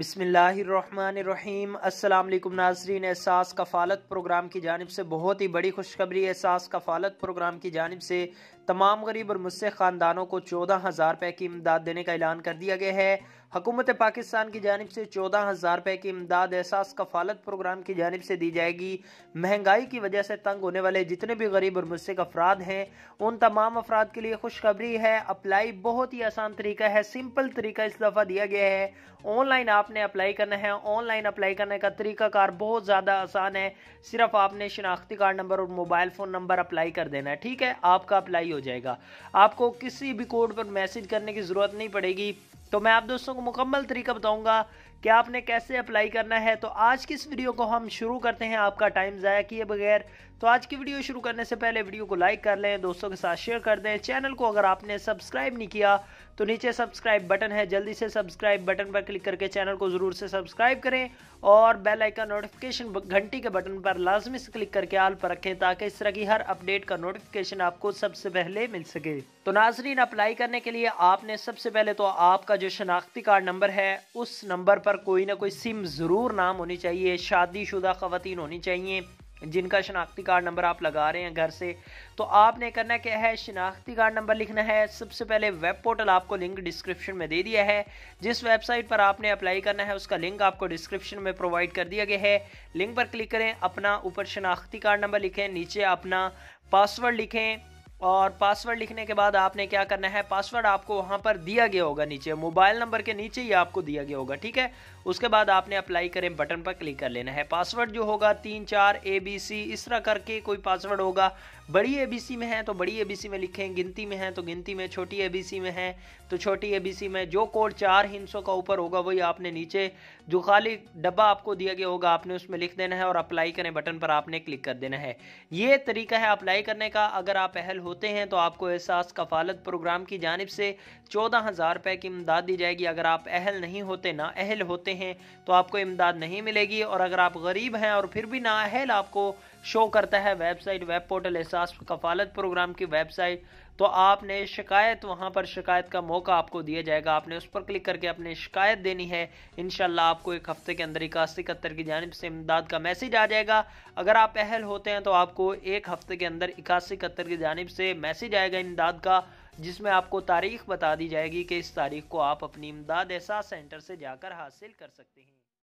बिसमीम अल्लाम नाजरीन एहसास कफ़ालत प्रोग्राम की जानब से बहुत ही बड़ी खुशखबरी एहसास कफ़ालत प्रोग्राम की जानब से तमाम गरीब और मुस्से ख़ानदानों को चौदह हज़ार रुपये की इमदाद देने का ऐलान कर दिया गया है हकूमत पाकिस्तान की जानब से चौदह हज़ार रुपये की इमदाद एहसास कफालत प्रोग्राम की जानब से दी जाएगी महंगाई की वजह से तंग होने वाले जितने भी गरीब और मुस्क अफराद हैं उन तमाम अफराद के लिए खुशखबरी है अप्लाई बहुत ही आसान तरीका है सिंपल तरीका इस दफ़ा दिया गया है ऑनलाइन आपने अप्लाई करना है ऑनलाइन अप्लाई करने का तरीकाकार बहुत ज़्यादा आसान है सिर्फ आपने शनाख्ती कार्ड नंबर और मोबाइल फ़ोन नंबर अप्लाई कर देना है ठीक है आपका अप्लाई हो जाएगा आपको किसी भी कोड पर मैसेज करने की ज़रूरत नहीं पड़ेगी तो मैं आप दोस्तों को मुकम्मल तरीका बताऊंगा कि आपने कैसे अप्लाई करना है तो आज की इस वीडियो को हम शुरू करते हैं आपका टाइम ज़ाया किए बगैर तो आज की वीडियो शुरू करने से पहले वीडियो को लाइक कर लें दोस्तों के साथ शेयर कर दें चैनल को अगर आपने सब्सक्राइब नहीं किया तो नीचे सब्सक्राइब बटन है जल्दी से सब्सक्राइब बटन पर क्लिक करके चैनल को ज़रूर से सब्सक्राइब करें और बेल आइकन नोटिफिकेशन घंटी के बटन पर लाजमी से क्लिक करके आल पर रखें ताकि इस तरह की हर अपडेट का नोटिफिकेशन आपको सबसे पहले मिल सके तो नाजरीन अप्लाई करने के लिए आपने सबसे पहले तो आपका जो शनाख्ती कार्ड नंबर है उस नंबर पर कोई ना कोई सिम ज़रूर नाम होनी चाहिए शादीशुदा खवतिन होनी चाहिए जिनका शनाख्ती कार्ड नंबर आप लगा रहे हैं घर से तो आपने करना क्या है शनाख्ती कार्ड नंबर लिखना है सबसे पहले वेब पोर्टल आपको लिंक डिस्क्रिप्शन में दे दिया है जिस वेबसाइट पर आपने अप्लाई करना है उसका लिंक आपको डिस्क्रिप्शन में प्रोवाइड कर दिया गया है लिंक पर क्लिक करें अपना ऊपर शनाख्ती कार्ड नंबर लिखें नीचे अपना पासवर्ड लिखें और पासवर्ड लिखने के बाद आपने क्या करना है पासवर्ड आपको वहाँ पर दिया गया होगा नीचे मोबाइल नंबर के नीचे ही आपको दिया गया होगा ठीक है उसके बाद आपने अप्लाई करें बटन पर क्लिक कर लेना है पासवर्ड जो होगा तीन चार ए बी सी इस तरह करके कोई पासवर्ड होगा बड़ी ए बी सी में है तो बड़ी ए बी सी में लिखें गिनती में है तो गिनती में छोटी ए बी सी में है तो छोटी ए बी सी में जो कोड चार हिंसों का ऊपर होगा वही आपने नीचे जो खाली डब्बा आपको दिया गया होगा आपने उसमें लिख देना है और अप्लाई करें बटन पर आपने क्लिक कर देना है ये तरीका है अप्लाई करने का अगर आप पहल होते हैं तो आपको एहसास कफालत प्रोग्राम की जानब से चौदह हज़ार रुपये की इमदाद दी जाएगी अगर आप अहल नहीं होते ना अहल होते हैं तो आपको इमदाद नहीं मिलेगी और अगर आप गरीब हैं और फिर भी ना अहल आपको शो करता है वेबसाइट वेब पोर्टल एहसास कफालत प्रोग्राम की वेबसाइट तो आपने शिकायत वहाँ पर शिकायत का मौका आपको दिया जाएगा आपने उस पर क्लिक करके अपने शिकायत देनी है इन आपको एक हफ्ते के अंदर इक्यासी इकहत्तर की जानब से इमदाद का मैसेज आ जाएगा अगर आप अहल होते हैं तो आपको एक हफ्ते के अंदर इक्यासी इकहत्तर की जानब से मैसेज आएगा इमदाद का जिसमें आपको तारीख बता दी जाएगी कि इस तारीख को आप अपनी इमदाद एहसास सेंटर से जाकर हासिल कर सकते हैं